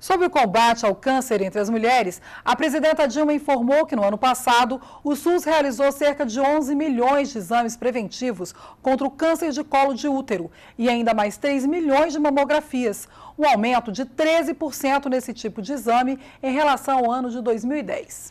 Sobre o combate ao câncer entre as mulheres, a presidenta Dilma informou que no ano passado o SUS realizou cerca de 11 milhões de exames preventivos contra o câncer de colo de útero e ainda mais 3 milhões de mamografias, um aumento de 13% nesse tipo de exame em relação ao ano de 2010.